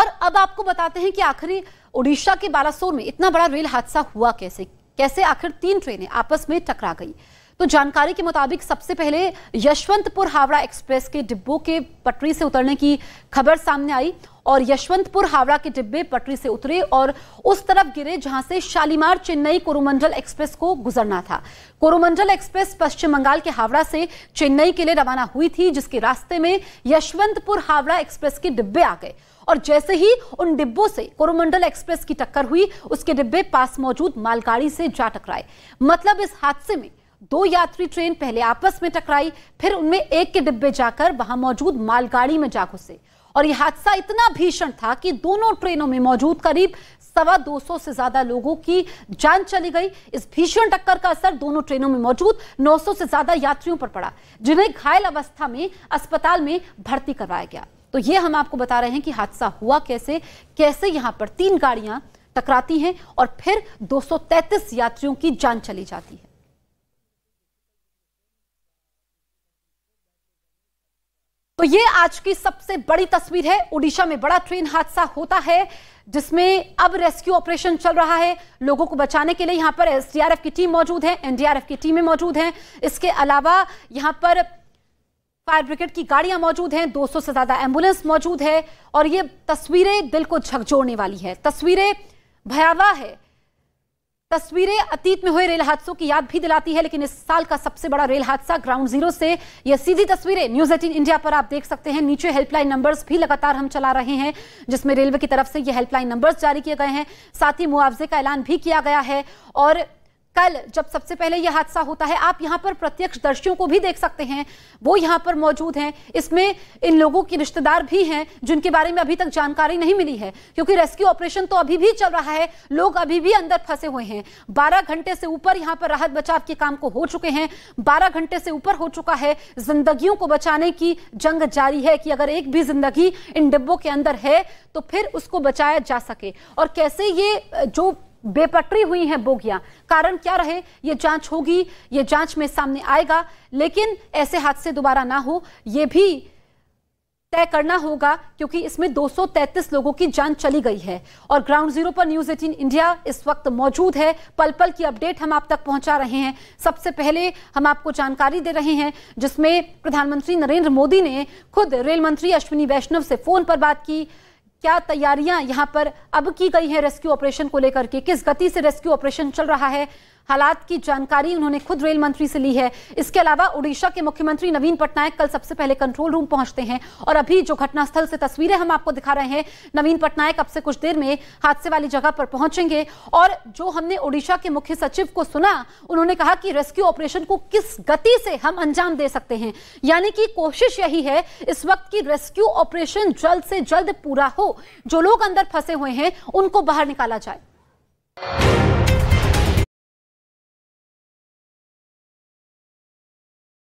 और अब आपको बताते हैं कि आखिरी उड़ीसा के बालासोर में इतना बड़ा रेल हादसा हुआ कैसे कैसे आखिर तीन ट्रेनें आपस में टकरा गई तो जानकारी के मुताबिक सबसे पहले यशवंतपुर हावड़ा एक्सप्रेस के डिब्बों के पटरी से उतरने की खबर सामने आई और यशवंतपुर हावड़ा के डिब्बे पटरी से उतरे और उस तरफ गिरे जहां से शालीमार चेन्नई कोरोमंडल एक्सप्रेस को गुजरना था कोरोमंडल एक्सप्रेस पश्चिम बंगाल के हावड़ा से चेन्नई के लिए रवाना हुई थी जिसके रास्ते में यशवंतपुर हावड़ा एक्सप्रेस के डिब्बे आ गए और जैसे ही उन डिब्बों से कोरोमंडल एक्सप्रेस की टक्कर हुई उसके डिब्बे पास मौजूद मालगाड़ी से जा टकराए मतलब इस हादसे में दो यात्री ट्रेन पहले आपस में टकराई फिर उनमें एक के डिब्बे जाकर वहां मौजूद मालगाड़ी में जा घुसे और यह हादसा इतना भीषण था कि दोनों ट्रेनों में मौजूद करीब सवा दो सौ से ज्यादा लोगों की जान चली गई इस भीषण टक्कर का असर दोनों ट्रेनों में मौजूद 900 से ज्यादा यात्रियों पर पड़ा जिन्हें घायल अवस्था में अस्पताल में भर्ती करवाया गया तो ये हम आपको बता रहे हैं कि हादसा हुआ कैसे कैसे यहाँ पर तीन गाड़ियां टकराती हैं और फिर 233 यात्रियों की जान चली जाती है तो ये आज की सबसे बड़ी तस्वीर है ओडिशा में बड़ा ट्रेन हादसा होता है जिसमें अब रेस्क्यू ऑपरेशन चल रहा है लोगों को बचाने के लिए यहां पर एसडीआरएफ की टीम मौजूद है एनडीआरएफ की टीमें मौजूद हैं इसके अलावा यहां पर फायर ब्रिगेड की गाड़ियां मौजूद हैं 200 से ज्यादा एम्बुलेंस मौजूद है और ये तस्वीरें दिल को झकझोड़ने वाली है तस्वीरें भयावह है तस्वीरें अतीत में हुए रेल हादसों की याद भी दिलाती है लेकिन इस साल का सबसे बड़ा रेल हादसा ग्राउंड जीरो से यह सीधी तस्वीरें न्यूज एटीन इंडिया पर आप देख सकते हैं नीचे हेल्पलाइन नंबर्स भी लगातार हम चला रहे हैं जिसमें रेलवे की तरफ से ये हेल्पलाइन नंबर्स जारी किए गए हैं साथ ही मुआवजे का ऐलान भी किया गया है और कल जब सबसे पहले यह हादसा होता है आप यहाँ पर प्रत्यक्ष दर्शियों को भी देख सकते हैं वो यहाँ पर मौजूद हैं इसमें इन लोगों के रिश्तेदार भी हैं जिनके बारे में अभी तक जानकारी नहीं मिली है क्योंकि रेस्क्यू ऑपरेशन तो अभी भी चल रहा है लोग अभी भी अंदर फंसे हुए हैं बारह घंटे से ऊपर यहाँ पर राहत बचाव के काम को हो चुके हैं बारह घंटे से ऊपर हो चुका है जिंदगियों को बचाने की जंग जारी है कि अगर एक भी जिंदगी इन डिब्बों के अंदर है तो फिर उसको बचाया जा सके और कैसे ये जो बेपटरी हुई हैं बोगियां कारण क्या रहे ये जांच होगी ये जांच में सामने आएगा लेकिन ऐसे हादसे दोबारा ना हो ये भी तय करना होगा क्योंकि इसमें 233 लोगों की जान चली गई है और ग्राउंड जीरो पर न्यूज एटीन इंडिया इस वक्त मौजूद है पल पल की अपडेट हम आप तक पहुंचा रहे हैं सबसे पहले हम आपको जानकारी दे रहे हैं जिसमें प्रधानमंत्री नरेंद्र मोदी ने खुद रेल मंत्री अश्विनी वैष्णव से फोन पर बात की क्या तैयारियां यहां पर अब की गई है रेस्क्यू ऑपरेशन को लेकर के किस गति से रेस्क्यू ऑपरेशन चल रहा है हालात की जानकारी उन्होंने खुद रेल मंत्री से ली है इसके अलावा उड़ीसा के मुख्यमंत्री नवीन पटनायक कल सबसे पहले कंट्रोल रूम पहुंचते हैं और अभी जो घटनास्थल से तस्वीरें हम आपको दिखा रहे हैं नवीन पटनायक अब से कुछ देर में हादसे वाली जगह पर पहुंचेंगे और जो हमने उड़ीसा के मुख्य सचिव को सुना उन्होंने कहा कि रेस्क्यू ऑपरेशन को किस गति से हम अंजाम दे सकते हैं यानी कि कोशिश यही है इस वक्त की रेस्क्यू ऑपरेशन जल्द से जल्द पूरा हो जो लोग अंदर फंसे हुए हैं उनको बाहर निकाला जाए